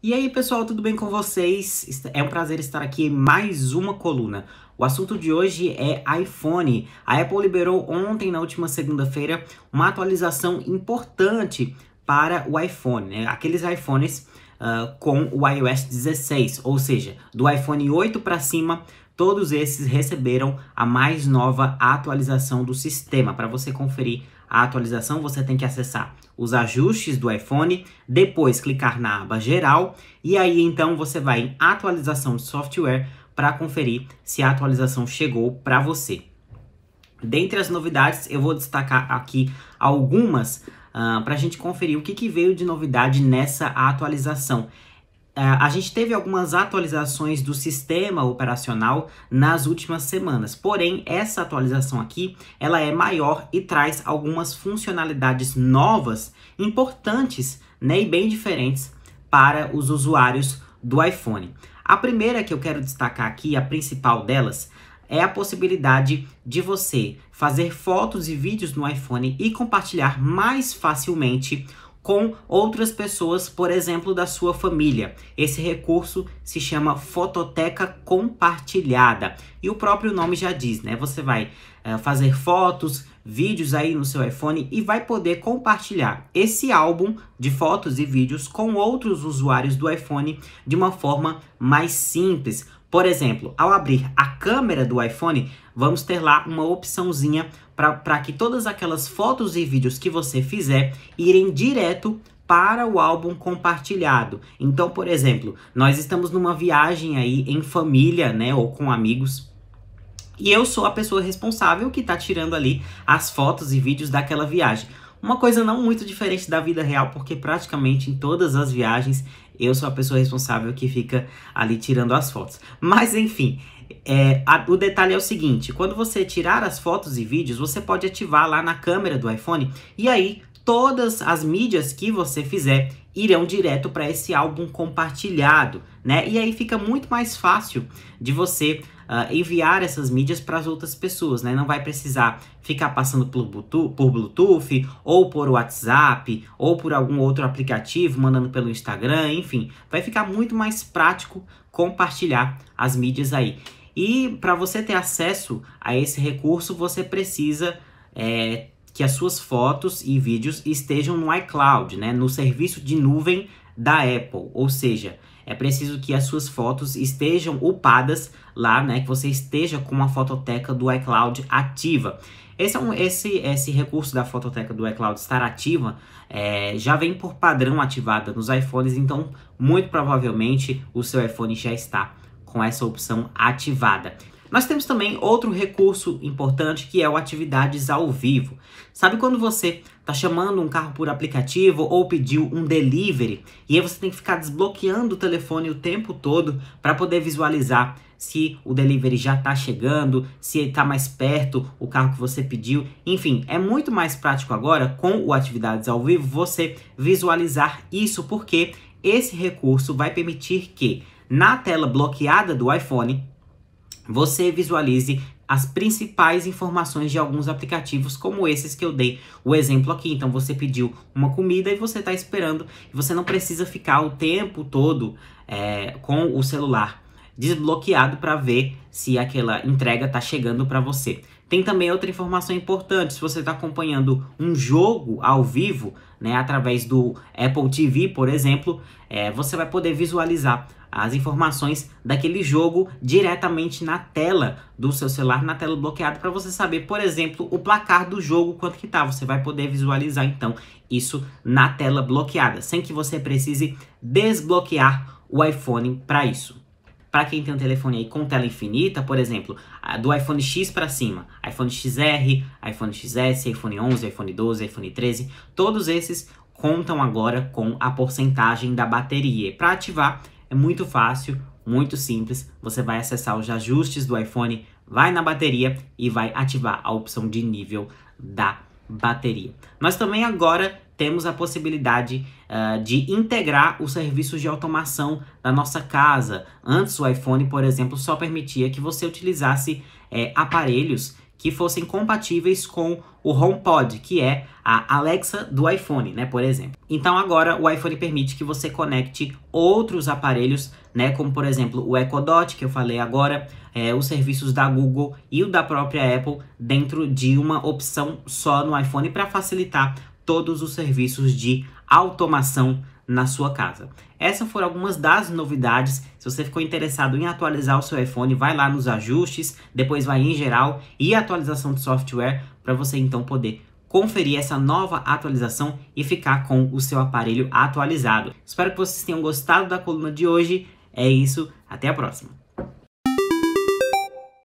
E aí, pessoal, tudo bem com vocês? É um prazer estar aqui em mais uma coluna. O assunto de hoje é iPhone. A Apple liberou ontem, na última segunda-feira, uma atualização importante para o iPhone, né? Aqueles iPhones uh, com o iOS 16, ou seja, do iPhone 8 para cima, todos esses receberam a mais nova atualização do sistema para você conferir a atualização, você tem que acessar os ajustes do iPhone, depois clicar na aba geral e aí então você vai em atualização de software para conferir se a atualização chegou para você. Dentre as novidades, eu vou destacar aqui algumas uh, ah, para a gente conferir o que, que veio de novidade nessa atualização. É, a gente teve algumas atualizações do sistema operacional nas últimas semanas. Porém, essa atualização aqui, ela é maior e traz algumas funcionalidades novas, importantes, né, e bem diferentes para os usuários do iPhone. A primeira que eu quero destacar aqui, a principal delas, é a possibilidade de você fazer fotos e vídeos no iPhone e compartilhar mais facilmente com outras pessoas, por exemplo, da sua família. Esse recurso se chama fototeca compartilhada. E o próprio nome já diz, né? Você vai eh, fazer fotos, vídeos aí no seu iPhone e vai poder compartilhar esse álbum de fotos e vídeos com outros usuários do iPhone de uma forma mais simples por exemplo, ao abrir a câmera do iPhone, vamos ter lá uma opçãozinha para que todas aquelas fotos e vídeos que você fizer irem direto para o álbum compartilhado. Então, por exemplo, nós estamos numa viagem aí em família, né, ou com amigos, e eu sou a pessoa responsável que está tirando ali as fotos e vídeos daquela viagem. Uma coisa não muito diferente da vida real, porque praticamente em todas as viagens eu sou a pessoa responsável que fica ali tirando as fotos. Mas enfim, é, a, o detalhe é o seguinte: quando você tirar as fotos e vídeos, você pode ativar lá na câmera do iPhone e aí todas as mídias que você fizer irão direto para esse álbum compartilhado, né? E aí fica muito mais fácil de você uh, enviar essas mídias para as outras pessoas, né? Não vai precisar ficar passando por Bluetooth, por Bluetooth ou por WhatsApp ou por algum outro aplicativo, mandando pelo Instagram, enfim, vai ficar muito mais prático compartilhar as mídias aí. E para você ter acesso a esse recurso, você precisa é, que as suas fotos e vídeos estejam no iCloud, né, no serviço de nuvem da Apple, ou seja, é preciso que as suas fotos estejam upadas lá, né? Que você esteja com a fototeca do iCloud ativa. Esse, é um, esse, esse recurso da fototeca do iCloud estar ativa é, já vem por padrão ativada nos iPhones, então muito provavelmente o seu iPhone já está com essa opção ativada. Nós temos também outro recurso importante que é o atividades ao vivo. Sabe quando você está chamando um carro por aplicativo ou pediu um delivery e aí você tem que ficar desbloqueando o telefone o tempo todo para poder visualizar se o delivery já está chegando, se está mais perto o carro que você pediu. Enfim, é muito mais prático agora com o Atividades ao Vivo você visualizar isso, porque esse recurso vai permitir que na tela bloqueada do iPhone você visualize as principais informações de alguns aplicativos como esses que eu dei o exemplo aqui. Então você pediu uma comida e você está esperando e você não precisa ficar o tempo todo é, com o celular desbloqueado para ver se aquela entrega está chegando para você. Tem também outra informação importante, se você está acompanhando um jogo ao vivo, né, através do Apple TV, por exemplo, é, você vai poder visualizar as informações daquele jogo diretamente na tela do seu celular, na tela bloqueada, para você saber, por exemplo, o placar do jogo, quanto que tá. Você vai poder visualizar então isso na tela bloqueada, sem que você precise desbloquear o iPhone para isso para quem tem um telefone aí com tela infinita, por exemplo, do iPhone X para cima, iPhone XR, iPhone XS, iPhone 11, iPhone 12, iPhone 13, todos esses contam agora com a porcentagem da bateria. Para ativar é muito fácil, muito simples. Você vai acessar os ajustes do iPhone, vai na bateria e vai ativar a opção de nível da bateria. Nós também agora temos a possibilidade uh, de integrar os serviços de automação da nossa casa. Antes, o iPhone, por exemplo, só permitia que você utilizasse eh, aparelhos que fossem compatíveis com o HomePod, que é a Alexa do iPhone, né, por exemplo. Então agora o iPhone permite que você conecte outros aparelhos, né, como por exemplo o Echo Dot que eu falei agora, é, os serviços da Google e o da própria Apple dentro de uma opção só no iPhone para facilitar todos os serviços de automação na sua casa. Essas foram algumas das novidades. Se você ficou interessado em atualizar o seu iPhone, vai lá nos ajustes, depois vai em geral e atualização de software para você então poder conferir essa nova atualização e ficar com o seu aparelho atualizado. Espero que vocês tenham gostado da coluna de hoje. É isso, até a próxima.